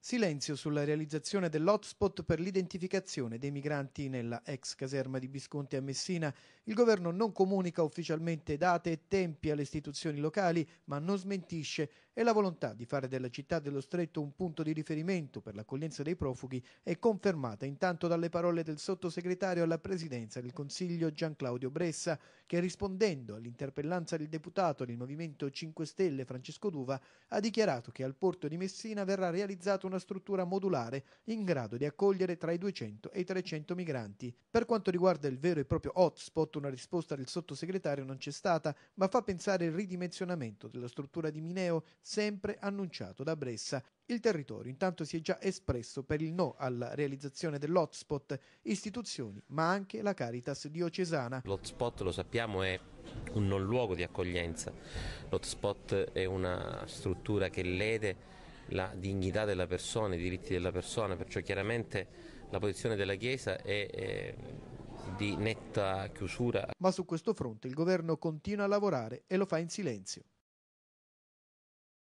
Silenzio sulla realizzazione dell'hotspot per l'identificazione dei migranti nella ex caserma di Visconti a Messina. Il governo non comunica ufficialmente date e tempi alle istituzioni locali, ma non smentisce e la volontà di fare della città dello Stretto un punto di riferimento per l'accoglienza dei profughi è confermata intanto dalle parole del sottosegretario alla presidenza del Consiglio Gianclaudio Bressa, che rispondendo all'interpellanza del deputato del Movimento 5 Stelle Francesco Duva ha dichiarato che al porto di Messina verrà realizzato una struttura modulare in grado di accogliere tra i 200 e i 300 migranti. Per quanto riguarda il vero e proprio hotspot, una risposta del sottosegretario non c'è stata, ma fa pensare il ridimensionamento della struttura di Mineo, sempre annunciato da Bressa. Il territorio intanto si è già espresso per il no alla realizzazione dell'hotspot, istituzioni ma anche la Caritas diocesana. L'hotspot lo sappiamo è un non luogo di accoglienza, l'hotspot è una struttura che lede la dignità della persona, i diritti della persona, perciò chiaramente la posizione della Chiesa è... di netta chiusura. Ma su questo fronte il governo continua a lavorare e lo fa in silenzio.